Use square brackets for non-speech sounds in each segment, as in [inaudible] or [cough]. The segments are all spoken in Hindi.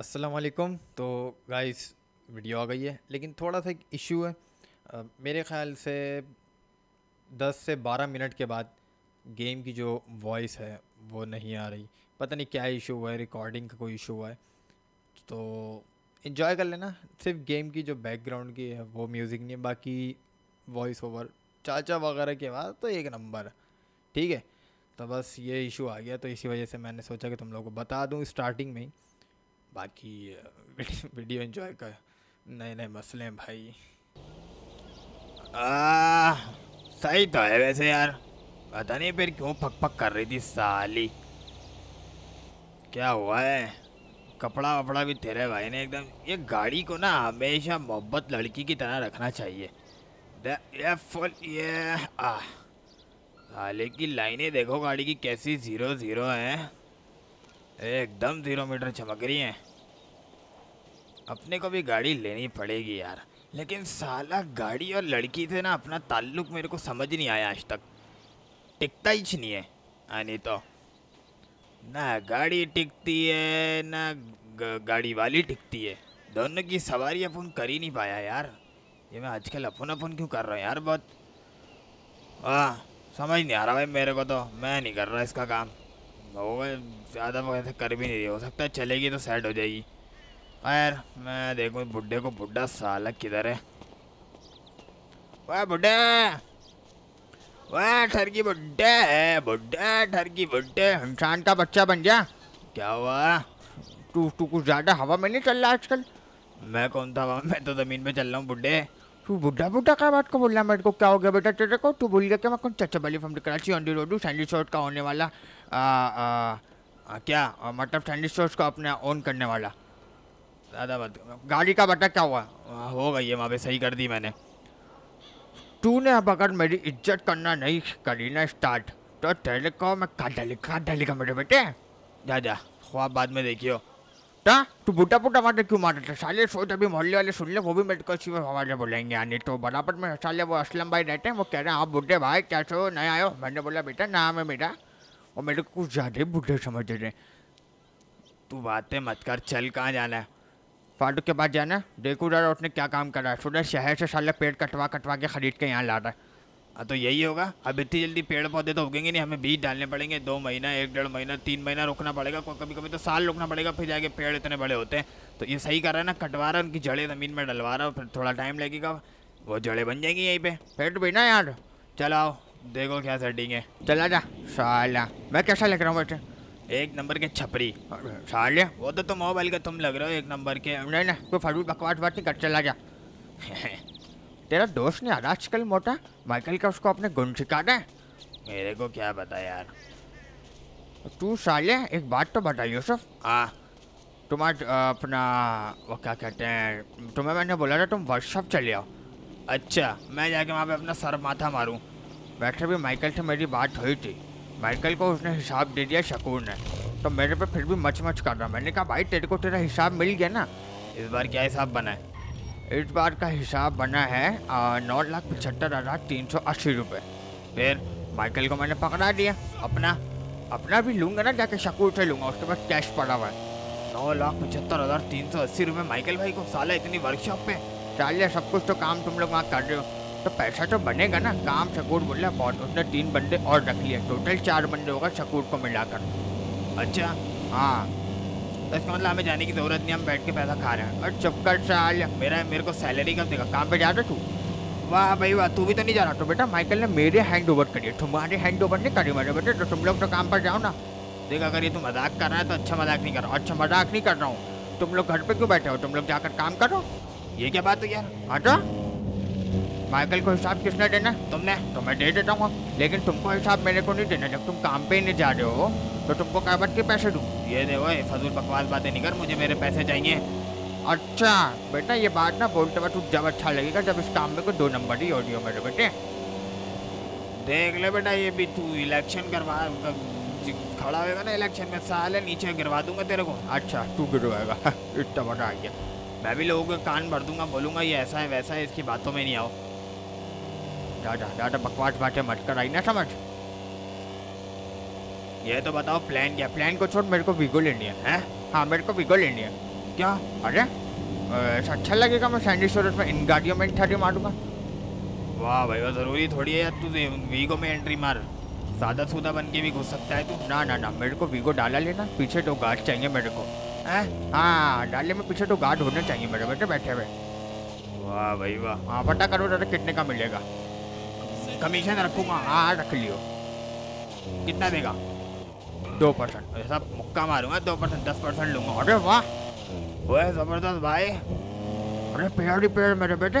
असलकुम तो गाइस वीडियो आ गई है लेकिन थोड़ा सा एक इशू है आ, मेरे ख़्याल से 10 से 12 मिनट के बाद गेम की जो वॉइस है वो नहीं आ रही पता नहीं क्या इशू हुआ है रिकॉर्डिंग का कोई इशू हुआ है तो इन्जॉय कर लेना सिर्फ गेम की जो बैकग्राउंड की है वो म्यूज़िक नहीं है बाकी वॉइस ओवर चाचा वगैरह के बाद तो एक नंबर ठीक है तो बस ये इशू आ गया तो इसी वजह से मैंने सोचा कि तुम लोगों को बता दूँ स्टार्टिंग में ही बाकी वीडियो एंजॉय कर नए नए मसले हैं भाई आ, सही तो है वैसे यार पता नहीं फिर क्यों पक पक कर रही थी साली क्या हुआ है कपड़ा वपड़ा भी तेरे भाई ने एकदम ये गाड़ी को ना हमेशा मोहब्बत लड़की की तरह रखना चाहिए ये फुल ये आ साले की लाइनें देखो गाड़ी की कैसी ज़ीरो ज़ीरो हैं एकदम ज़ीरो मीटर चमक रही हैं अपने को भी गाड़ी लेनी पड़ेगी यार लेकिन साला गाड़ी और लड़की से ना अपना ताल्लुक मेरे को समझ नहीं आया आज तक टिकता ही नहीं है यानी तो ना गाड़ी टिकती है ना गाड़ी वाली टिकती है दोनों की सवारी अपन कर ही नहीं पाया यार ये मैं आजकल अपन अपन क्यों कर रहा हूँ यार बहुत वाह समझ नहीं आ रहा भाई मेरे को तो मैं नहीं कर रहा इसका काम वो ज़्यादा तो कर भी नहीं रही हो सकता है चलेगी तो सेट हो जाएगी हाँ यार मैं देखू बुढ़े को बुढ़ा साला किधर है वह बुढ़े वह ठरकी बुढ़े बुढ़े ठरकी बुढ़े इंसान का बच्चा बन गया क्या हुआ तू तू कुछ ज़्यादा हवा में नहीं चल रहा आजकल मैं कौन था हवा मैं तो ज़मीन में चल रहा हूँ बुढ़े तू बुढ़ा बुढ़ा का बात को बोल रहा है मेरे को क्या हो गया बेटा तेरे को तू भूल गया क्या मैं कौन Chacha Bali from Karachi on the road टू सैंडी शॉर्ट का होने वाला आ, आ, आ, क्या मतलब सैंडी शॉट को अपना ओन करने वाला ज़्यादा बात गाड़ी का बटक क्या हुआ हाँ, हो गई है वहाँ पे सही कर दी मैंने तूने अब अगर मेरी इज्जत करना नहीं करी ना स्टार्ट तो तेरे को मैं काट डालेगा का मेरे बेटे दादा ख्वाब बाद में देखियो टा तू बूटा पुटा मारते क्यों मारते साले सोच अभी मोहल्ले वाले सुन ले वो भी मेरे को हमारे बोलेंगे यानी तो बराबर में साले वो असलम भाई रहते हैं वो कह रहे हैं आप बूढ़े भाई कैसे हो नए आयो मैंने बोला बेटा नाम है मेरा और मेरे को कुछ ज़्यादा ही बूढ़े समझ रहे तू बातें मत कर चल कहाँ जाना है फाटक के बाद जाना देखो जरा उसने क्या काम करा है सुधर शहर से साले पेड़ कटवा कटवा के खरीद के यहाँ ला रहा है हाँ तो यही होगा अब इतनी जल्दी पेड़ पौधे तो उगेंगे नहीं हमें बीज डालने पड़ेंगे दो महीना एक डेढ़ महीना तीन महीना रुकना पड़ेगा कभी कभी तो साल रुकना पड़ेगा फिर जाके पेड़ इतने बड़े होते हैं तो ये सही कर रहा है ना कटवा रहा है उनकी जड़ें ज़मीन में डलवा रहा फिर थोड़ा टाइम लगेगा वो जड़ें बन जाएंगी यहीं पर पेड़ भी ना यार चलाओ देखो क्या सेटिंग है चला जा साला मैं कैसा लग रहा हूँ बैठे एक नंबर के छपरी साले वो तो तुम मोबाइल के तुम लग रहे हो एक नंबर के नहीं ना कोई फालतू बकवास बात नहीं कर चला जा [laughs] तेरा दोस्त नहीं आदाज आजकल मोटा माइकल का उसको अपने गुण सिखाना दें मेरे को क्या पता यार तू साले एक बात तो बता यूसुफ हाँ तुम्हारा अपना वो क्या कहते हैं तुम्हें मैंने बोला था तुम वर्कशॉप चले आओ अच्छा मैं जाके वहाँ पे अपना सर माथा मारूँ बैठे भी माइकल से मेरी बात हुई थी माइकल को उसने हिसाब दे दिया शकूर ने तो मेरे पे फिर भी मच मच कर रहा मैंने कहा भाई तेरे को तेरा हिसाब मिल गया ना इस बार क्या हिसाब बना है इस बार का हिसाब बना है नौ लाख पचहत्तर हज़ार तीन सौ अस्सी रुपये फिर माइकल को मैंने पकड़ा दिया अपना अपना भी लूँगा ना जाके शकूर से लूँगा उसके पास कैश पड़ा हुआ है नौ लाख पचहत्तर हज़ार तीन सौ अस्सी रुपये माइकल भाई को साला इतनी वर्कशॉप पे चाल सब कुछ तो काम तुम लोग वहाँ कर रहे हो तो पैसा तो बनेगा ना काम शकूर बोला बहुत उसने तीन बंदे और रख लिए टोटल चार बंदे होगा शकूर को मिलाकर अच्छा हाँ तो इसका मतलब हमें जाने की ज़रूरत नहीं हम बैठ के पैसा खा रहे हैं और चुप कर साल मेरा मेरे को सैलरी कम देगा काम पे जा रहे तू वाह भाई वाह तू भी तो नहीं जा रहा तो बेटा माइकल ने मेरे हैंड ओवर करिए तुम्हारे हैंड ओवर नहीं करी मेरे बेटे तो तुम लोग तो काम पर जाओ ना देख अगर ये तुम मजाक कर रहा है तो अच्छा मजाक नहीं कर रहा अच्छा मजाक नहीं कर रहा हूँ तुम लोग घर पर क्यों बैठे हो तुम लोग जाकर काम करो ये क्या बात है यार हटा तो? माइकल को हिसाब किसने देना तुमने तो मैं दे देता हूँ लेकिन तुमको हिसाब मेरे को नहीं देना जब तुम काम पे नहीं जा रहे हो तो तुमको बट के पैसे दूँ ये दे वो फजूल बकवास बातें नहीं कर मुझे मेरे पैसे चाहिए अच्छा बेटा ये बात ना बोलते तो वक्त तू जब अच्छा लगेगा जब इस काम में कोई दो नंबर ही ऑडियो मेरे बेटे देख ले बेटा ये भी तू इलेक्शन करवा खड़ा होगा ना इलेक्शन में साल है नीचे गिरवा दूंगा तेरे को अच्छा तू गिरवाएगा [laughs] इतना बड़ा आ गया मैं भी लोगों के कान भर दूंगा बोलूंगा ये ऐसा है वैसा है इसकी बातों में नहीं आओ ज़्यादा ज़्यादा बकवास बातें मत कर आई ना समझ ये तो बताओ प्लान क्या प्लान को छोड़ मेरे को विगो लेनी है हैं हाँ मेरे को विगो लेनी है क्या अरे ऐसा अच्छा लगेगा मैं सैंडी स्टोरेज में इन गाड़ियों में एंट्री मारूंगा वाह भाई वो ज़रूरी थोड़ी है यार तू वीगो में एंट्री मार सादा सूदा बन के भी घुस सकता है तू ना ना ना मेरे को वीगो डाला लेना पीछे तो गार्ड चाहिए मेरे को है हाँ डाले में पीछे तो गार्ड होने चाहिए मेरे बेटे बैठे हुए वाह भाई वाह हाँ पता करो दादा कितने का मिलेगा कमीशन रखूँगा हाँ रख लियो कितना देगा दो परसेंट ऐसा मुक्का मारूंगा दो परसेंट दस परसेंट लूँगा अरे वाह वो है ज़बरदस्त भाई अरे पेड़ ही पेड़ मेरे बेटे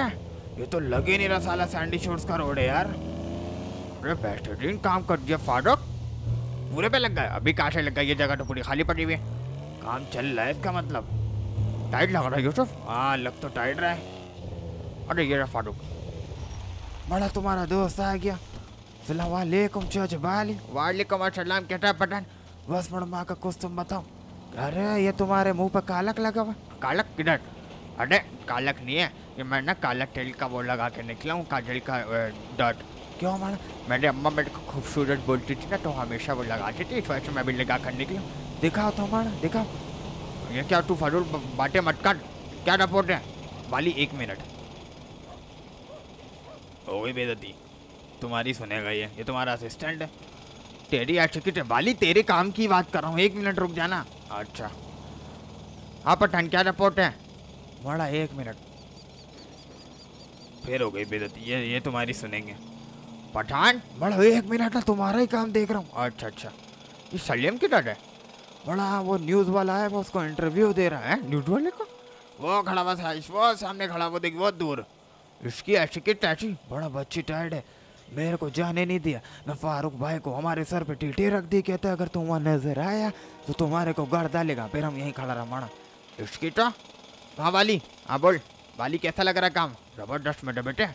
ये तो लग ही नहीं रहा साला सैंडी शोर्स का रोड है यार अरे बेहतरीन काम कर दिया फारूक पूरे पे लग गए अभी काटे लग गई ये जगह तो पूरी खाली पड़ी हुई है काम चल रहा है इसका मतलब टाइट लग रहा है यूसुफ हाँ लग तो टाइट रहा है अरे ये रहा फारूक बड़ा तुम्हारा दोस्त आ गया सलामकुम चौजबाली वालेकुम अस्सलाम कैसा पठान बस माँ का कुछ तुम बताओ अरे ये तुम्हारे मुंह पर कालक लगा हुआ कालक किधर अरे कालक नहीं है ये मैं ना काला तेल का वो लगा के निकला हूँ काजल का डॉट क्यों माना मेरी अम्मा मेरे को खूबसूरत बोलती थी ना तो हमेशा वो लगाती थी इस वजह से मैं भी लगा कर निकला दिखाओ तो माना दिखाओ ये क्या तू फजूल बातें मत कर क्या रिपोर्ट है वाली एक मिनट हो गई बेदती तुम्हारी सुनेगा ये ये तुम्हारा असिस्टेंट है तेरी अच्छी बाली तेरे काम की बात कर रहा हूँ एक मिनट रुक जाना अच्छा हाँ पठान क्या रिपोर्ट है बड़ा एक मिनट फिर हो गई बेदती ये ये तुम्हारी सुनेंगे पठान बड़ा एक मिनट ना तुम्हारा ही काम देख रहा हूँ अच्छा अच्छा ये सलीम की डट है बड़ा वो न्यूज़ वाला है वो उसको इंटरव्यू दे रहा है न्यूज़ वाले को वो खड़ा हुआ वो सामने खड़ा वो देख बहुत दूर इसकी ऐसी की टैची बड़ा बच्ची टाइड है मेरे को जाने नहीं दिया मैं फारूक भाई को हमारे सर पे टीटी रख दी कहते अगर तुम वहाँ नजर आया तो तुम्हारे को गढ़ डालेगा फिर हम यहीं खड़ा रहा माना इसकी टा तो? हाँ वाली हाँ बोल वाली कैसा लग रहा काम जबरदस्त में बेटे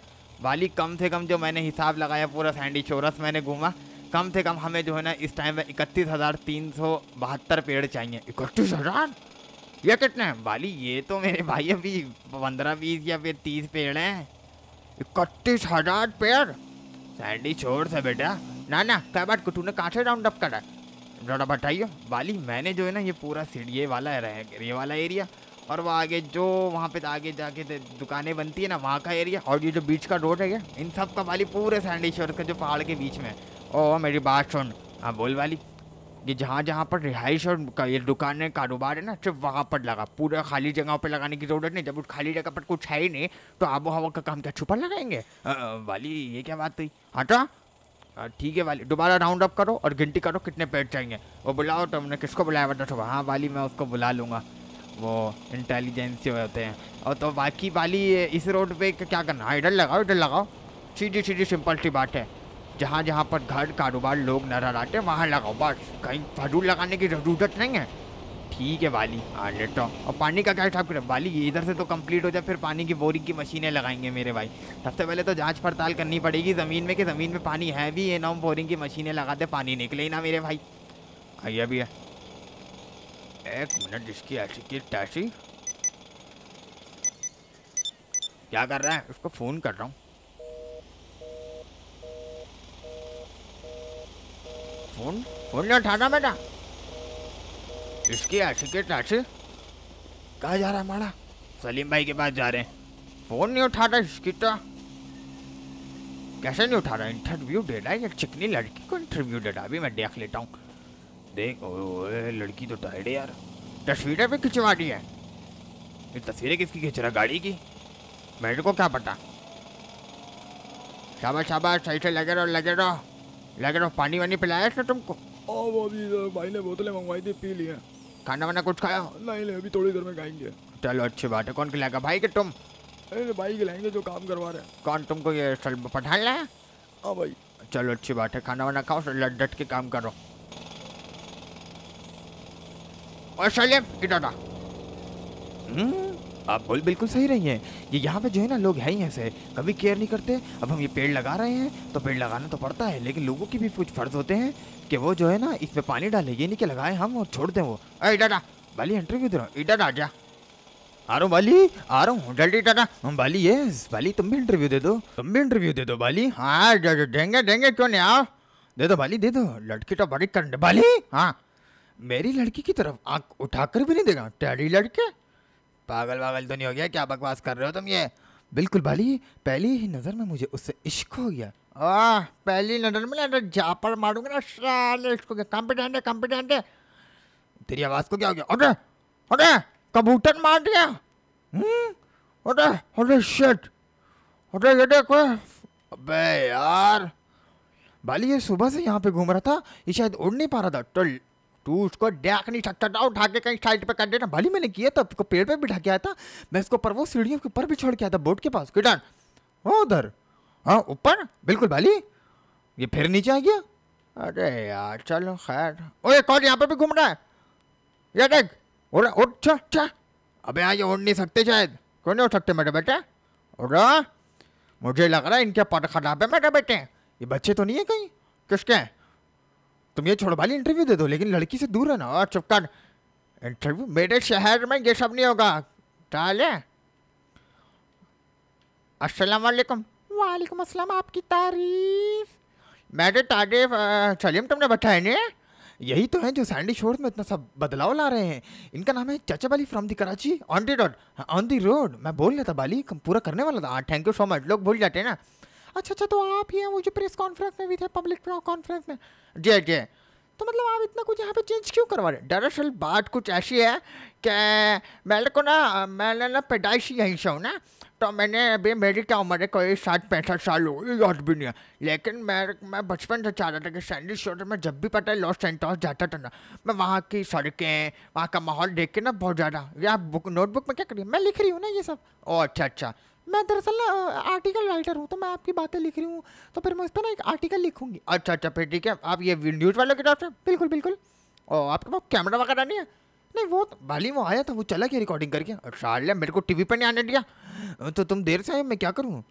वाली कम से कम जो मैंने हिसाब लगाया पूरा सैंडी चोरस मैंने घूमा कम से कम हमें जो है ना इस टाइम में इकतीस हज़ार तीन सौ बहत्तर पेड़ चाहिए इकतीस हज़ार ये कितने हैं वाली ये तो मेरे भाई अभी पंद्रह बीस या फिर तीस पेड़ हैं इकतीस हजार पेड़ सैंडी छोड़ से बेटा ना ना क्या बात कुटू ने कहाँ से राउंड अप करा जरा बताइए वाली मैंने जो है ना ये पूरा सीढ़ी वाला है ये वाला एरिया और वह आगे जो वहाँ पे आगे जाके दुकानें बनती है ना वहाँ का एरिया और ये जो बीच का रोड है इन सब का वाली पूरे छोड़ का जो पहाड़ के बीच में है ओ मेरी बात सुन हाँ बोल वाली ये जहाँ जहाँ पर रिहाइश और ये दुकानें कारोबार है ना सिर्फ वहाँ पर लगा पूरा खाली जगहों पर लगाने की ज़रूरत नहीं जब उस खाली जगह पर कुछ है ही नहीं तो आबो हवा का काम क्या छुपा लगाएंगे वाली ये क्या बात हुई हटा तो? ठीक है वाली दोबारा राउंड अप करो और गिनती करो कितने पेड़ चाहिए वो बुलाओ तुमने तो हमने किसको बुलाया बता सुबह हाँ वाली मैं उसको बुला लूँगा वो इंटेलिजेंसी होते हैं और तो बाकी वाली इस रोड पे क्या करना इधर लगाओ इधर लगाओ सीधी सीधी सिंपल सी बात है जहाँ जहाँ पर घर कारोबार लोग नजर आते वहाँ लगाओ बस कहीं फजूल लगाने की जरूरत नहीं है ठीक है वाली आ लेता हूँ और पानी का क्या हिसाब करें वाली इधर से तो कंप्लीट हो जाए फिर पानी की बोरिंग की मशीनें लगाएंगे मेरे भाई सबसे पहले तो जांच पड़ताल करनी पड़ेगी ज़मीन में कि ज़मीन में पानी है भी ये ना बोरिंग की मशीनें लगा दे पानी निकले ही ना मेरे भाई आइए भी है एक मिनट इसकी ऐसी की टैसी क्या कर रहा है उसको फ़ोन कर रहा हूँ फोन फोन नहीं उठाना बेटा इसकी आशी के कहा जा रहा है माड़ा सलीम भाई के पास जा रहे हैं फोन नहीं उठा रहा इसकी तो कैसे नहीं उठा रहा इंटरव्यू दे रहा है चिकनी लड़की को इंटरव्यू दे रहा अभी मैं देख लेता हूँ देख ओए लड़की तो टाइड है यार तस्वीरें भी खिंचवा दी है ये तस्वीरें किसकी खिंच रहा गाड़ी की मेरे को क्या पता शाबाश शाबाश सही से लगे रहो लगे रहो लेकिन वो पानी वानी पिलाया था तुमको ओ वो भी भाई ने बोतलें मंगवाई थी पी लिया खाना वाना कुछ खाया नहीं ले अभी थोड़ी देर में खाएंगे चलो अच्छी बात है कौन खिलाएगा भाई के तुम अरे तो भाई खिलाएंगे जो काम करवा रहे हैं कौन तुमको ये सल पठान लाया हाँ भाई चलो अच्छी बात है खाना वाना खाओ लट डट के काम करो और सलीम इधर आ हम्म? आप बोल बिल्कुल सही रही हैं ये यहाँ पे जो है ना लोग हैं ही ऐसे कभी केयर नहीं करते अब हम ये पेड़ लगा रहे हैं तो पेड़ लगाना तो पड़ता है लेकिन लोगों के भी कुछ फ़र्ज़ होते हैं कि वो जो है ना इस पर पानी डाले ये नहीं कि लगाए हम और छोड़ दें वो अरे डाटा बाली इंटरव्यू दे रहा हूँ इडा डाटा आ रहा हूँ बाली आ रहा हूँ जल्दी टाटा बाली ये बाली तुम भी इंटरव्यू दे दो तुम भी इंटरव्यू दे दो बाली हाँ देंगे देंगे क्यों नहीं आओ दे दो बाली दे दो लड़की तो बड़ी कर बाली हाँ मेरी लड़की की तरफ आँख उठाकर भी नहीं देगा टैडी लड़के पागल वागल तो नहीं हो गया क्या बकवास कर रहे हो तुम ये बिल्कुल भाली पहली ही नज़र में मुझे उससे इश्क हो गया आह पहली नज़र में ना जापर मारूंगा ना साले इसको हो गया कॉम्पिटेंट है कॉम्पिटेंट है तेरी आवाज़ को क्या हो गया अरे अरे कबूतर मार दिया हम्म, अरे अरे शिट अरे ये देखो अबे यार भाली ये सुबह से यहाँ पे घूम रहा था ये शायद उड़ नहीं पा रहा था टल तू उसको देख नहीं सकता था उठा के कहीं साइड पे कर देना भली मैंने किया था उसको पेड़ पे भी ढक आया था मैं उसको पर वो सीढ़ियों के ऊपर भी छोड़ के आया था बोर्ड के पास किटान हो हाँ, उधर हाँ ऊपर बिल्कुल भली ये फिर नीचे आ गया अरे यार चलो खैर ओए कौन यहाँ पर भी घूम रहा है या देख उठ चा चा अबे यहाँ ये उड़ नहीं सकते शायद क्यों नहीं उठ सकते मेरे बेटे उड़ा मुझे लग रहा है इनके पट खराब है मेरे बेटे ये बच्चे तो नहीं है कहीं किसके हैं तुम ये छोड़ वाली इंटरव्यू दे दो लेकिन लड़की से दूर रहना और चुपका इंटरव्यू मेरे शहर में ये सब नहीं होगा टाले अस्सलाम वालेकुम वालेकुम अस्सलाम आपकी तारीफ मेरे तारीफ सलीम तुमने बताया नहीं यही तो है जो सैंडी शोर में इतना सब बदलाव ला रहे हैं इनका नाम है Chacha Bali from the Karachi on the road on the road मैं बोल रहा था बाली पूरा करने वाला था थैंक यू सो मच लोग भूल जाते हैं ना अच्छा अच्छा तो आप ही हैं वो जो प्रेस कॉन्फ्रेंस में भी थे पब्लिक कॉन्फ्रेंस में जी जी तो मतलब आप इतना कुछ यहाँ पे चेंज क्यों करवा रहे दरअसल बात कुछ ऐसी है कि मेरे को ना मैंने ना पैदाइश यहीं से हूँ ना तो मैंने अभी मेरी क्या उम्र है कोई साठ पैंसठ साल हो गई याद भी नहीं है लेकिन मैं मैं बचपन से चाह रहा था कि सैंडी शोर में जब भी पता है लॉस सेंटोस जाता था ना मैं वहाँ की सड़कें वहाँ का माहौल देख के ना बहुत ज़्यादा या बुक नोटबुक में क्या करिए मैं लिख रही हूँ ना ये सब ओ अच्छा अच्छा मैं दरअसल ना आर्टिकल राइटर हूँ तो मैं आपकी बातें लिख रही हूँ तो फिर मैं उस पर ना एक आर्टिकल लिखूंगी अच्छा अच्छा फिर ठीक है आप ये न्यूज़ वालों की तरफ से बिल्कुल बिल्कुल और आपके पास कैमरा वगैरह नहीं है नहीं वो तो भाली वो आया था वो चला गया रिकॉर्डिंग करके और मेरे को टी वी पर नहीं आने दिया तो तुम देर से आए मैं क्या करूँ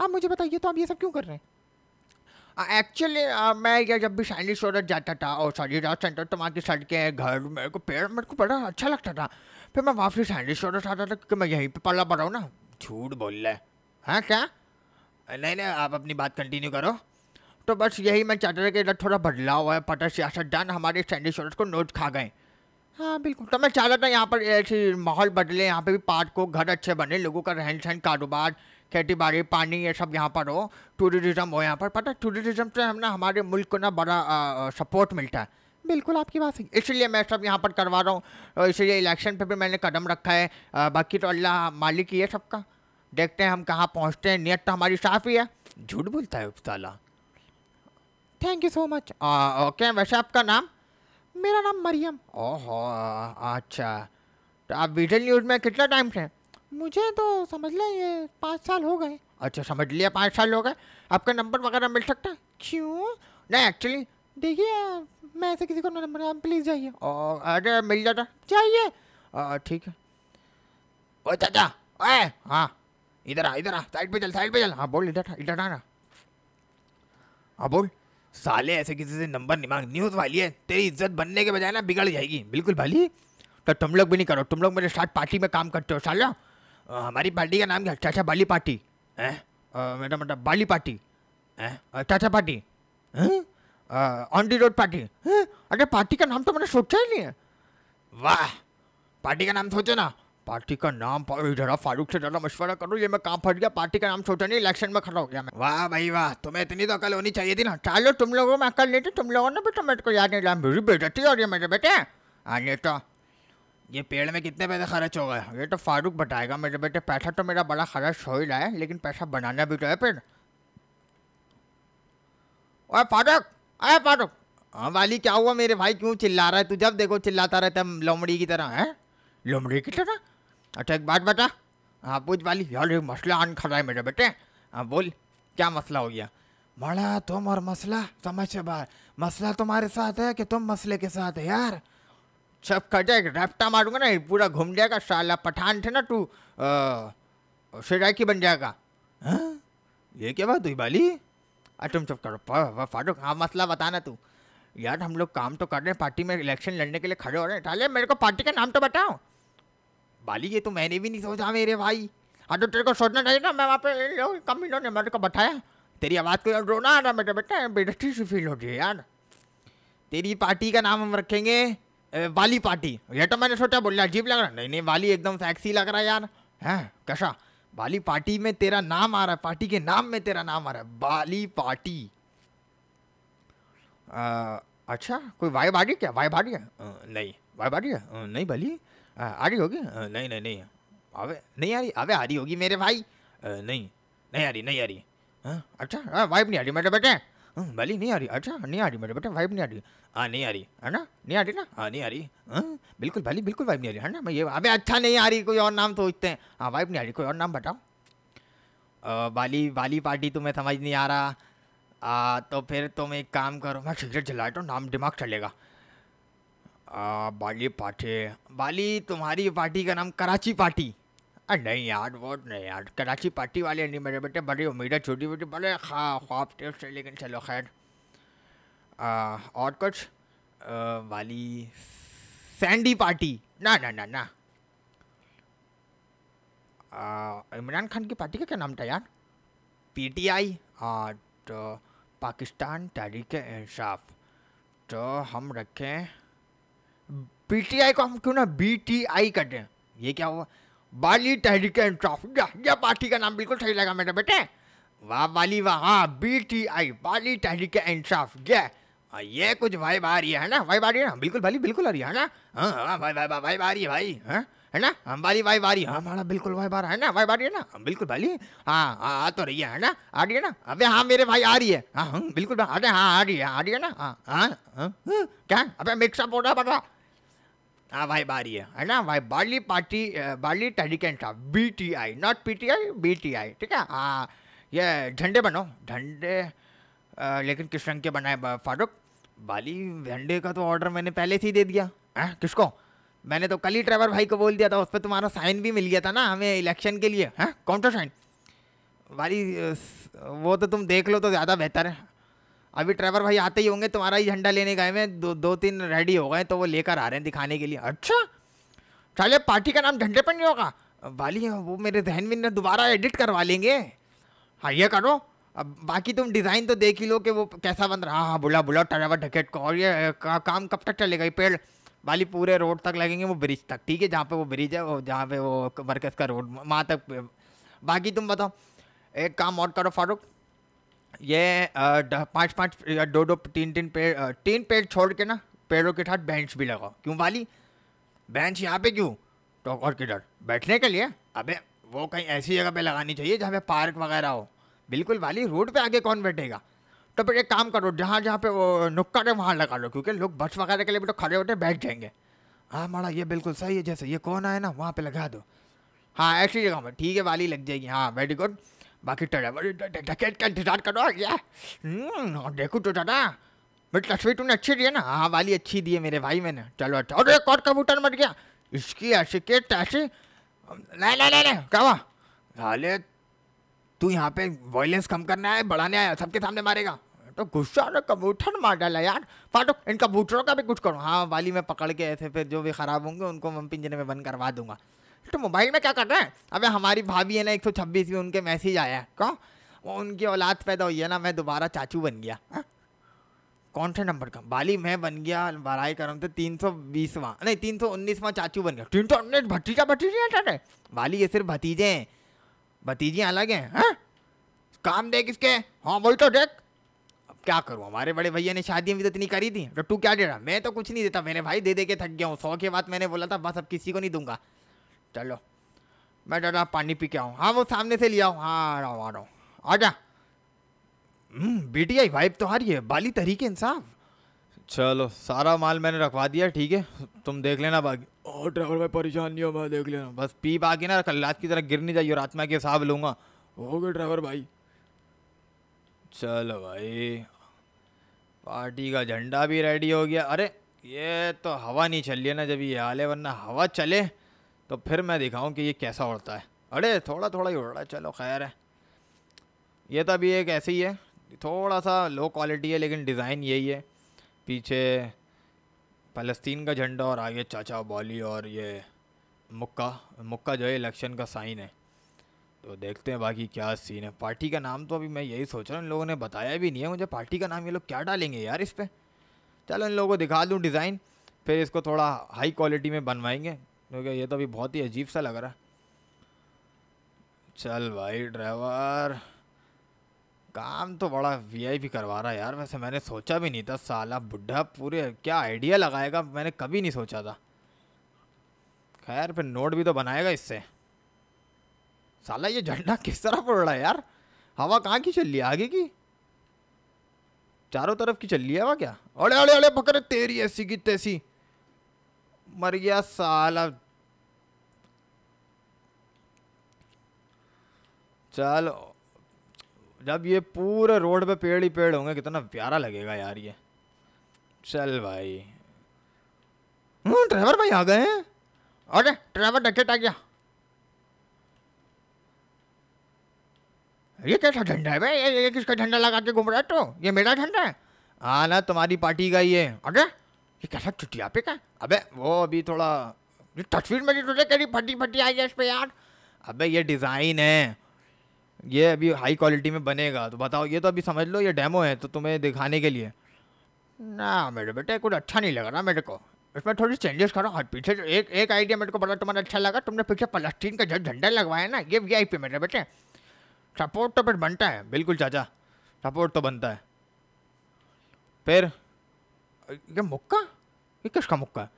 आप मुझे बताइए तो आप ये सब क्यों कर रहे हैं एक्चुअली मैं ये जब भी शाइनी सूरत जाता था और शादी राज सेंटर तो वहाँ की सड़कें घर मेरे को पेड़ मेरे को बड़ा अच्छा लगता था फिर मैं वहाँ से शाइनी सूरत आता था क्योंकि मैं यहीं पर पला पड़ा हूँ ना झूठ बोल रहे हैं हाँ क्या नहीं नहीं आप अपनी बात कंटिन्यू करो तो बस यही मैं चाहता था कि इधर थोड़ा बदलाव है पटर डन हमारे सैंडी शोर्स को नोट खा गए हाँ बिल्कुल तो मैं चाह रहा था यहाँ पर ऐसे माहौल बदले यहाँ पे भी पार्क हो घर अच्छे बने लोगों का रहन सहन कारोबार खेती बाड़ी पानी ये सब यहाँ पर हो टूरिज्म हो यहाँ पर पता टूरिज्म से हम ना हमारे मुल्क को ना बड़ा आ, सपोर्ट मिलता है बिल्कुल आपकी बात सही इसलिए मैं सब यहाँ पर करवा रहा हूँ इसलिए इलेक्शन पे भी मैंने कदम रखा है बाकी तो अल्लाह मालिक ही है सबका देखते हैं हम कहाँ पहुँचते हैं नीयत तो हमारी साफ ही है झूठ बोलता है साला thank you so much okay वैसे आपका नाम मेरा नाम मरियम ओहो अच्छा तो आप विजल न्यूज़ में कितना टाइम से मुझे तो समझ लें ये पाँच साल हो गए अच्छा समझ लिया पाँच साल हो गए आपका नंबर वगैरह मिल सकता है क्यों नहीं एक्चुअली देखिए मैं ऐसे किसी को ना नंबर प्लीज़ जाइए और अरे मिल जाता जाइए ठीक है ओ चाचा ओए हाँ इधर आ इधर आ साइड पे चल साइड पे चल हाँ बोल इधर इधर आना हाँ बोल साले ऐसे किसी से नंबर नहीं मांग न्यूज़ वाली है तेरी इज्जत बनने के बजाय ना बिगड़ जाएगी बिल्कुल भाली तो तुम लोग भी नहीं करो तुम लोग मेरे साथ पार्टी में काम करते हो साल हमारी पार्टी का नाम क्या चाचा बाली पार्टी है मेरा मतलब बाली पार्टी है चाचा पार्टी हैं ऑन दी रोड पार्टी अरे पार्टी का नाम तो मैंने सोचा ही नहीं है वाह पार्टी का नाम सोचो ना पार्टी का नाम जरा फारूक से जरा मशवरा करो ये मैं काम फट गया पार्टी का नाम सोचा नहीं इलेक्शन में खड़ा हो गया मैं वाह भाई वाह तुम्हें इतनी तो अकल होनी चाहिए थी ना चलो तुम लोगों में अकल नहीं थी तुम लोगों ने भी तो मेरे को याद नहीं लाया मेरी बेटी और ये मेरे बेटे आने हाँ, तो ये पेड़ में कितने पैसे खर्च हो गए ये तो फारूक बताएगा मेरे बेटे पैसा तो मेरा बड़ा खर्च हो ही रहा है लेकिन पैसा बनाना भी तो है पेड़ और फारूक अरे पाटो हाँ वाली क्या हुआ मेरे भाई क्यों चिल्ला रहा है तू जब देखो चिल्लाता रहता है लोमड़ी की तरह है लोमड़ी की तरह अच्छा एक बात बता हाँ पूछ वाली यार एक मसला आन खड़ा है मेरे बेटे हाँ बोल क्या मसला हो गया बड़ा तुम और मसला समझ से बाहर मसला तुम्हारे साथ है कि तुम मसले के साथ है यार छप जाए रफ्ता मारूंगा ना पूरा घूम जाएगा साला पठान थे ना तू सराकी बन जाएगा हाँ ये क्या बात हुई बाली तुम चुप करो फारूक हाँ मसला बताना तू यार हम लोग काम तो कर रहे हैं पार्टी में इलेक्शन लड़ने के लिए खड़े हो रहे हैं ठाले मेरे को पार्टी का नाम तो बताओ बाली ये तो मैंने भी नहीं सोचा मेरे भाई हाँ तो तेरे को सोचना चाहिए ना मैं वहाँ पे कम ने मेरे को बताया तेरी आवाज़ को यार रोना आ रहा बेटा बेटा बेटी से फील हो रही यार तेरी पार्टी का नाम हम रखेंगे वाली पार्टी यह तो मैंने सोचा बोल रहा अजीब लग रहा नहीं नहीं वाली एकदम सेक्सी लग रहा है यार है कैसा बाली पार्टी में तेरा नाम आ रहा है पार्टी के नाम में तेरा नाम आ रहा है बाली पार्टी आ, अच्छा कोई वाइब आ गई क्या वाइब आ गया नहीं वाइब आ गया नहीं बाली आ रही होगी नहीं नहीं नहीं अबे नहीं आ रही अबे आ रही होगी मेरे भाई नहीं नहीं आ रही नहीं आ रही हाँ, अच्छा हाँ, वाइब नहीं आ रही मेरे बेटे हाँ, बाली नहीं आ रही अच्छा नहीं आ रही मेरे बेटे वाइब नहीं आ रही हाँ नहीं आ रही है ना नहीं आ रही ना हाँ नहीं आ रही हाँ बिल्कुल भाई बिल्कुल वाइब नहीं आ रही है ना मैं ये अबे अच्छा नहीं आ रही कोई और नाम सोचते तो हैं हाँ वाइब नहीं आ रही कोई और नाम बताओ वाली वाली पार्टी तुम्हें समझ नहीं आ रहा आ, तो फिर तुम एक काम करो मैं सिगरेट जलाए तो नाम दिमाग चलेगा वाली बाली पार्टी वाली तुम्हारी पार्टी का नाम कराची पार्टी अरे नहीं यार वो नहीं यार कराची पार्टी वाले नहीं मेरे बेटे बड़ी है छोटी बेटी बड़े खा ख्वाब टेस्ट है लेकिन चलो खैर और कुछ वाली सैंडी पार्टी ना ना ना ना इमरान खान की पार्टी का क्या नाम था यार पी आई और तो पाकिस्तान तहरीक इंसाफ तो हम रखें पी टी आई को हम क्यों ना बी टी आई कर दें ये क्या हुआ बाली तहरीक इंसाफ यह पार्टी का नाम बिल्कुल सही लगा मेरे बेटे वाह वाली वाह हाँ बी टी आई बाली तहरीक इंसाफ यह ये कुछ वाइब आ रही है ना वाइब आ रही है बिल्कुल भाई बिल्कुल आ रही है ना हाँ हाँ वाइब वाइब आ रही है भाई हाँ है ना हम वाली वाई बारी हाँ हमारा बिल्कुल वाई बार है ना वाई बारी है ना बिल्कुल भाई हाँ हाँ आ तो रही है ना आ रही है ना अबे हाँ मेरे भाई आ रही है हाँ बिल्कुल रहे हाँ आ रही है आ रही है ना हाँ हाँ क्या अबे मिक्सअप हो रहा पड़ा हाँ भाई बारी है है ना भाई Bali party Bali Tehreek Insaf B T I not P T I B T I ठीक है हाँ ये झंडे बनो झंडे लेकिन किस रंग के बनाए फारूक बाली वेंडे का तो ऑर्डर मैंने पहले से ही दे दिया है किसको मैंने तो कल ही ड्राइवर भाई को बोल दिया था उस पर तुम्हारा साइन भी मिल गया था ना हमें इलेक्शन के लिए है कौन सा साइन वाली वो तो तुम देख लो तो ज़्यादा बेहतर है अभी ड्राइवर भाई आते ही होंगे तुम्हारा ही झंडा लेने गए हैं दो दो तीन रेडी हो गए तो वो लेकर आ रहे हैं दिखाने के लिए अच्छा चलिए पार्टी का नाम झंडे पर नहीं होगा वाली वो मेरे जहन में दोबारा एडिट करवा लेंगे हाँ ये करो अब बाकी तुम डिज़ाइन तो देख ही लो कि वो कैसा बन रहा हाँ बुला बुला टरावा ढकेट को और ये का, काम कब तक चलेगा ये पेड़ वाली पूरे रोड तक लगेंगे वो ब्रिज तक ठीक है जहाँ पे वो ब्रिज है वो जहाँ पे वो वर्कर्स का रोड वहाँ तक बाकी तुम बताओ एक काम और करो फारूक ये पाँच पाँच दो दो तीन तीन पेड़ तीन पेड़ छोड़ के ना पेड़ों के साथ बेंच भी लगाओ क्यों वाली बेंच यहाँ पे क्यों टॉक तो और किधर बैठने के लिए अबे वो कहीं ऐसी जगह पे लगानी चाहिए जहाँ पे पार्क वगैरह हो बिल्कुल वाली रोड पे आगे कौन बैठेगा तो फिर एक काम करो जहाँ जहाँ पे वो नुक्कड़ है वहाँ लगा लो क्योंकि लोग बस वगैरह के लिए भी तो खड़े होते बैठ जाएंगे हाँ माड़ा ये बिल्कुल सही है जैसे ये कौन आए ना वहाँ पे लगा दो हाँ ऐसी जगह में ठीक है वाली लग जाएगी हाँ वेरी गुड बाकी ड्राइवर जैकेट का इंतजार करो हम्म, और देखो तो दादा मेरी तस्वीर तुमने अच्छी दी है ना हाँ वाली अच्छी दी है मेरे भाई मैंने चलो अच्छा अरे कौन कबूतर मर गया इसकी ऐसी के तैसी नहीं नहीं नहीं ले क्या हाले तू यहाँ पे वॉयलेंस कम करने आया बढ़ाने आया सबके सामने मारेगा तो गुस्सा और कबूतर मार डाला यार फाटो इन कबूतरों का भी कुछ करो हाँ वाली मैं पकड़ के ऐसे फिर जो भी ख़राब होंगे उनको मम पिंजरे में बंद करवा दूंगा तो मोबाइल में क्या कर रहे हैं अबे हमारी भाभी है ना एक सौ छब्बीस में उनके मैसेज आया है कौन वो उनकी औलाद पैदा हुई है ना मैं दोबारा चाचू बन गया हा? कौन सा नंबर का बाली मैं बन गया ही करम तो तीन सौ बीसवा नहीं तीन सौ उन्नीसवा चाचू बन गया तीन सौ उन्नीस भतीजा भतीजे बाली ये सिर्फ भतीजे हैं भतीजी अलग हैं हाँ काम देख इसके हाँ वही तो देख अब क्या करूँ हमारे बड़े भैया ने शादी भी तो इतनी करी थी रट्टू तो क्या दे रहा मैं तो कुछ नहीं देता मेरे भाई दे दे के थक गया हूँ सौ के बाद मैंने बोला था बस अब किसी को नहीं दूंगा चलो मैं डरा पानी पी के आऊँ हाँ वो सामने से लिया हूँ हाँ आ रहा हूँ आ रहा हूँ आ जा बेटी आई वाइफ तो आ रही है बाली तरीके इंसाफ चलो सारा माल मैंने रखवा दिया ठीक है तुम देख लेना बाकी और ड्राइवर भाई परेशान नहीं हो मैं देख लेना बस पी बाकी ना कल रात की तरह गिर नहीं जाइए रात में के हिसाब लूँगा हो गया ड्राइवर भाई चलो भाई पार्टी का झंडा भी रेडी हो गया अरे ये तो हवा नहीं चल रही है ना जब ये हाल वरना हवा चले तो फिर मैं दिखाऊँ कि ये कैसा उड़ता है अरे थोड़ा थोड़ा ही उड़ रहा है चलो खैर है ये तो अभी एक ऐसे ही है थोड़ा सा लो क्वालिटी है लेकिन डिज़ाइन यही है पीछे फ़लस्तीन का झंडा और आगे चाचा बॉली और ये मुक्का मुक्का जो है इलेक्शन का साइन है तो देखते हैं बाकी क्या सीन है पार्टी का नाम तो अभी मैं यही सोच रहा हूँ इन लोगों ने बताया भी नहीं है मुझे पार्टी का नाम ये लोग क्या डालेंगे यार इस पर चलो इन लोगों को दिखा दूँ डिज़ाइन फिर इसको थोड़ा हाई क्वालिटी में बनवाएंगे क्योंकि ये तो अभी बहुत ही अजीब सा लग रहा है चल भाई ड्राइवर काम तो बड़ा वीआईपी करवा रहा है यार वैसे मैंने सोचा भी नहीं था साला बुढ़ा पूरे क्या आइडिया लगाएगा मैंने कभी नहीं सोचा था खैर फिर नोट भी तो बनाएगा इससे साला ये झंडा किस तरह पड़ रहा है यार हवा कहाँ की चल रही है आगे की चारों तरफ की चल रही है हवा क्या अड़े अड़े अड़े पकड़े तेरी ऐसी की तैसी मर गया साला चल जब ये पूरे रोड पे पेड़ ही पेड़ होंगे कितना प्यारा लगेगा यार ये चल भाई हम्म, ड्राइवर भाई आ गए हैं अरे ड्राइवर डकेट आ गया ये कैसा झंडा है भाई ये, ये किसका झंडा लगा के घूम रहा है तो ये मेरा झंडा है हाँ ना तुम्हारी पार्टी का ये अरे ये कैसा चुटिया पे का अबे वो अभी थोड़ा तस्वीर मेरी तुझे फटी फटी आई है इस पर यार अबे ये डिज़ाइन है ये अभी हाई क्वालिटी में बनेगा तो बताओ ये तो अभी समझ लो ये डेमो है तो तुम्हें दिखाने के लिए ना मेरे बेटे कुछ अच्छा नहीं लगा ना मेरे को इसमें थोड़ी चेंजेस करो हर पीछे एक एक आइडिया मेरे को बड़ा तुम्हारा अच्छा लगा तुमने पीछे पलस्टीन का जो झंडा लगवाया ना ये वी आई पी मेरे बेटे सपोर्ट तो फिर बनता है बिल्कुल चाचा सपोर्ट तो बनता है फिर ये मुक्का ये किसका मुक्का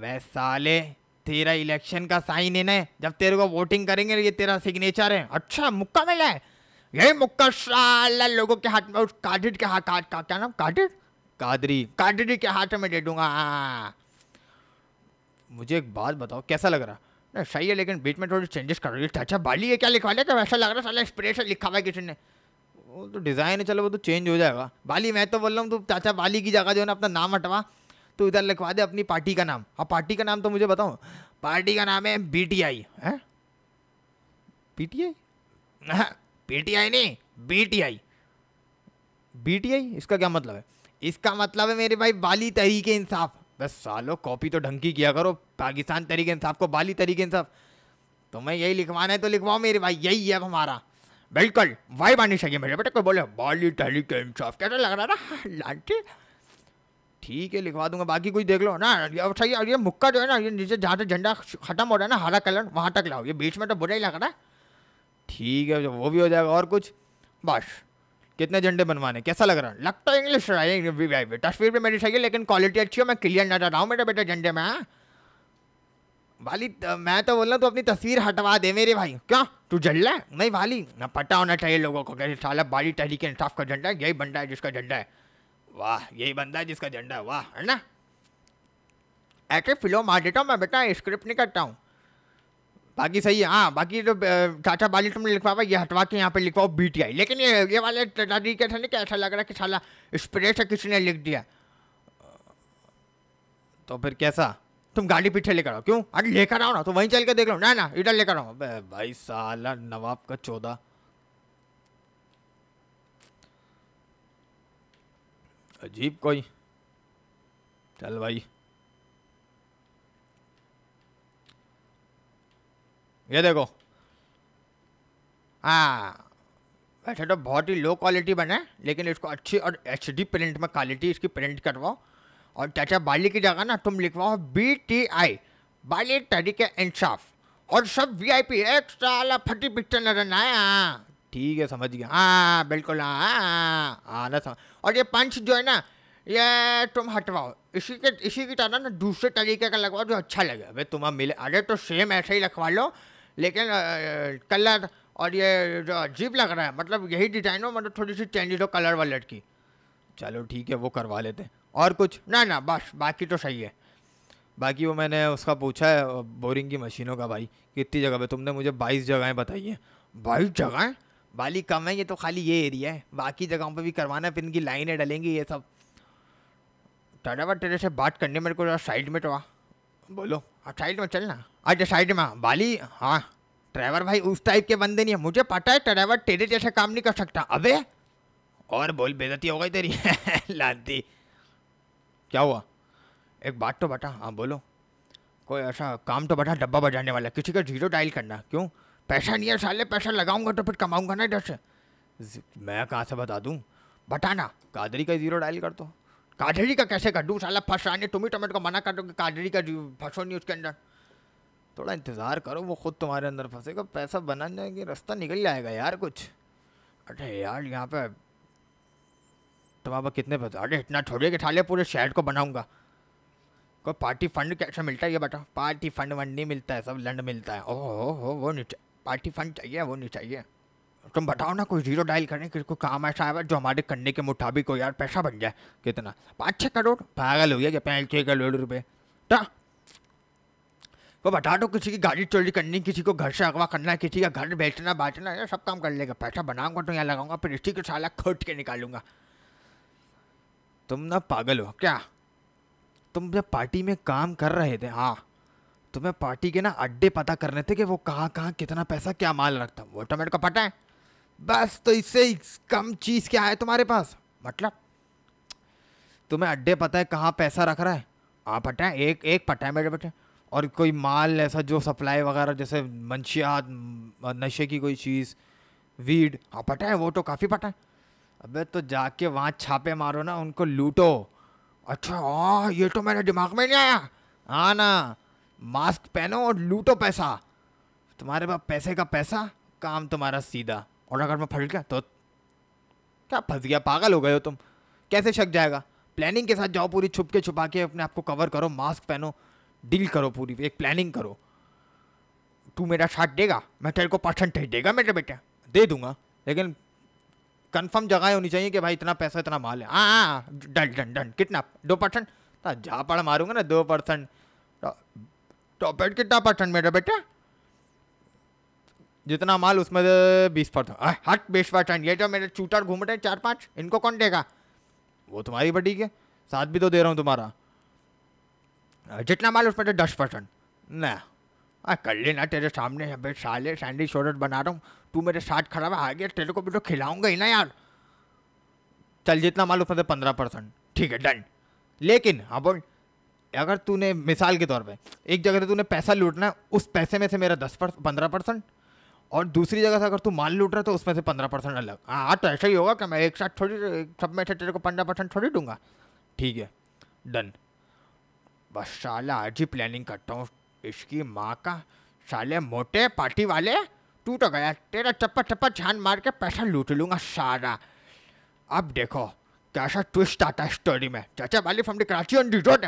वैसाले तेरा इलेक्शन का साइन इन है जब तेरे को वोटिंग करेंगे ये तेरा सिग्नेचर है अच्छा मुक्का मिला है ये मुक्का साला लोगों के हाथ में उस काडिट के हाथ का, का, क्या नाम काडिट कादरी कादरी के हाथ में दे दूंगा मुझे एक बात बताओ कैसा लग रहा नहीं सही है लेकिन बीच में थोड़ी चेंजेस कर रही अच्छा बाली ये क्या लिखवा लिया क्या वैसा लग रहा है साला स्प्रे लिखा हुआ है किसी ने वो तो डिज़ाइन है चलो वो तो चेंज हो जाएगा बाली मैं तो बोल रहा हूँ तू चाचा बाली की जगह जो है ना अपना नाम हटवा तो इधर लिखवा दे अपनी पार्टी का नाम अब पार्टी का नाम तो मुझे बताओ पार्टी का नाम है बी टी आई है P T I P T I नहीं B T I B T I इसका क्या मतलब है इसका मतलब है मेरे भाई बाली तरीके इंसाफ बस सालो कॉपी तो ढंग की किया करो पाकिस्तान तरीके इंसाफ को बाली तरीके इंसाफ तुम्हें तो यही लिखवाना है तो लिखवाओ मेरे भाई यही है हमारा बिल्कुल वाई बानी चाहिए मेरे बेटा कोई बोले बाली तरीके इंसाफ कैसा लग रहा है ना लाठी ठीक है लिखवा दूंगा बाकी कुछ देख लो ना सही ये मुक्का जो है ना ये नीचे जहाँ तक झंडा खत्म हो रहा है ना हरा कलर वहाँ तक लाओ ये बीच में तो बुरा ही लग रहा है ठीक है वो भी हो जाएगा और कुछ बस कितने झंडे बनवाने कैसा लग रहा है लगता है इंग्लिश तस्वीर भी मेरी सही है लेकिन क्वालिटी अच्छी है मैं क्लियर नजर रहा हूँ मेरे बेटे झंडे में हाँ। वाली मैं तो बोल रहा हूँ तू अपनी तस्वीर हटवा दे मेरे भाई क्या तू है नहीं वाली ना पता होना चाहिए लोगों को कैसे साला बाली तरीके इंसाफ का झंडा यही बनता है जिसका झंडा है वाह यही बंदा है जिसका झंडा वाह है ना ऐसे फिलो मार देता तो हूँ मैं बेटा स्क्रिप्ट नहीं करता हूँ बाकी सही है हाँ बाकी जो तो, चाचा बाली तुमने लिखवा ये हटवा के यहाँ पे लिखवाओ बी टी आई लेकिन ये ये वाले दादी के थे ना कि ऐसा लग रहा कि साला स्प्रे से किसी ने लिख दिया तो फिर कैसा तुम गाड़ी पीछे लेकर आओ क्यों अरे लेकर आओ ना तो वहीं चल के देख लो ना ना इधर लेकर आओ भाई साला नवाब का चौदह अजीब कोई चल भाई ये देखो हाँ वैसे तो बहुत ही लो क्वालिटी बना है लेकिन इसको अच्छी और एच डी प्रिंट में क्वालिटी इसकी प्रिंट करवाओ और चाचा बाली की जगह ना तुम लिखवाओ बी टी आई बाली तरीके इंसाफ और सब वी आई पी एक्स्ट्रा फटी पिक्चर नजर आया ठीक है समझ गया हाँ बिल्कुल हाँ आना हाँ, हाँ, हाँ, समझ और ये पंच जो है ना ये तुम हटवाओ इसी के इसी की तरह ना दूसरे तरीके का लगवाओ जो अच्छा लगे तुम तुम्हें मिले अरे तो सेम ऐसे ही रखवा लो लेकिन कलर और ये जो अजीब लग रहा है मतलब यही डिज़ाइन हो मतलब थोड़ी सी चेंजेज हो कलर वलट की चलो ठीक है वो करवा लेते हैं और कुछ ना ना बस बाकी तो सही है बाकी वो मैंने उसका पूछा है बोरिंग की मशीनों का भाई कितनी जगह पे तुमने मुझे बाईस जगहें बताई हैं बाईस जगहें वाली कम है ये तो खाली ये एरिया है बाकी जगहों पे भी करवाना फिर इनकी लाइनें डलेंगी ये सब टाटा टेरे से बात करने मेरे को साइड में तो आ बोलो साइड हाँ, में चलना अच्छा साइड में बाली हाँ ड्राइवर भाई उस टाइप के बंदे नहीं है मुझे पता है ड्राइवर टेरे जैसे काम नहीं कर सकता अबे और बोल बेजती हो गई तेरी [laughs] लादी क्या हुआ एक बात तो बता हाँ बोलो कोई ऐसा काम तो बता डब्बा बजाने वाला किसी का जीरो डायल करना क्यों पैसा नहीं है साले पैसा लगाऊंगा तो फिर कमाऊंगा ना इधर से मैं कहाँ से बता दूँ बताना कादरी का ज़ीरो डायल कर दो कादरी का कैसे कर दूँ साला फंस रहा तुम ही टमेट तो को मना कर दो कि कादरी का फंसो नहीं उसके अंदर थोड़ा इंतज़ार करो वो खुद तुम्हारे अंदर फंसेगा पैसा बना जाएगी रास्ता निकल जाएगा यार कुछ अरे यार यहाँ पे तुम्हारा तो कितने पैसा अरे इतना छोड़िए कि ठाले पूरे शहर को बनाऊँगा कोई पार्टी फंड कैसे मिलता है ये बताओ पार्टी फंड वंड नहीं मिलता है सब लंड मिलता है ओह हो वो नीचे पार्टी फंड चाहिए वो नहीं चाहिए तुम बताओ ना कोई जीरो डायल करें के कोई काम ऐसा आए जो हमारे करने के मुताबिक हो यार पैसा बन जाए कितना पाँच छः करोड़ पागल हो गया क्या पाँच छः करोड़ रुपये तो वो बता दो किसी की गाड़ी चोरी करनी किसी को घर से अगवा करना किसी का घर बेचना बांटना ये सब काम कर लेगा पैसा बनाऊंगा तो यहाँ लगाऊंगा फिर इसी के साला खोट के निकालूंगा तुम ना पागल हो क्या तुम जब पार्टी में काम कर रहे थे हाँ तुम्हें पार्टी के ना अड्डे पता करने थे कि वो कहाँ कहाँ कितना पैसा क्या माल रखता वो टोमेटो तो का पता है बस तो इससे कम चीज़ क्या है तुम्हारे पास मतलब तुम्हें अड्डे पता है कहाँ पैसा रख रहा है हाँ पटा है एक एक पटा है मेरे बेटे और कोई माल ऐसा जो सप्लाई वगैरह जैसे मंशियात नशे की कोई चीज़ वीड हाँ पटा है वो तो काफ़ी पटा है अबे तो जाके वहाँ छापे मारो ना उनको लूटो अच्छा हाँ ये तो मेरे दिमाग में नहीं आया हाँ ना मास्क पहनो और लूटो पैसा तुम्हारे पास पैसे का पैसा काम तुम्हारा सीधा और अगर मैं फट गया तो क्या फंस गया पागल हो गए हो तुम कैसे शक जाएगा प्लानिंग के साथ जाओ पूरी छुप के छुपा के अपने आप को कवर करो मास्क पहनो डील करो पूरी एक प्लानिंग करो तू मेरा साथ देगा मैं तेरे को परसेंटेज देगा मेरे बेटे दे दूंगा लेकिन कंफर्म जगह होनी चाहिए कि भाई इतना पैसा इतना माल है हाँ, हाँ डन डन डन कितना दो परसेंट झापड़ मारूंगा ना दो परसेंट टॉपेट कितना परसेंट मेरा बेटा जितना माल उसमें बीस परसेंट हट बीस परसेंट ये जो मेरे चूटर घूम रहे चार पाँच इनको कौन देगा वो तुम्हारी बड़ी के साथ भी तो दे रहा हूँ तुम्हारा जितना माल उसमें दस परसेंट ना कर लेना तेरे सामने अबे साले सैंडविच शोरत बना रहा हूँ तू मेरे साथ खड़ा है आगे तेरे को भी तो खिलाऊंगा ही ना यार चल जितना माल उसमें से पंद्रह परसेंट ठीक है डन लेकिन अब अगर तूने मिसाल के तौर पे एक जगह से तूने पैसा लूटना है उस पैसे में से मेरा दस पर पंद्रह परसेंट और दूसरी जगह से अगर तू माल लूट रहा है तो उसमें से पंद्रह परसेंट अलग हाँ, हाँ तो ऐसा ही होगा कि मैं एक साथ थोड़ी सब में से तेरे को पंद्रह परसेंट थोड़ी दूंगा ठीक है डन बस साला आज ही प्लानिंग करता हूँ इसकी माँ का साले मोटे पार्टी वाले टूट तो गया तेरा चप्पा चप्पा छान मार के पैसा लूट लूँगा सारा अब देखो कैसा ट्विस्ट आता है स्टोरी में Chacha Bali from the Karachi on resort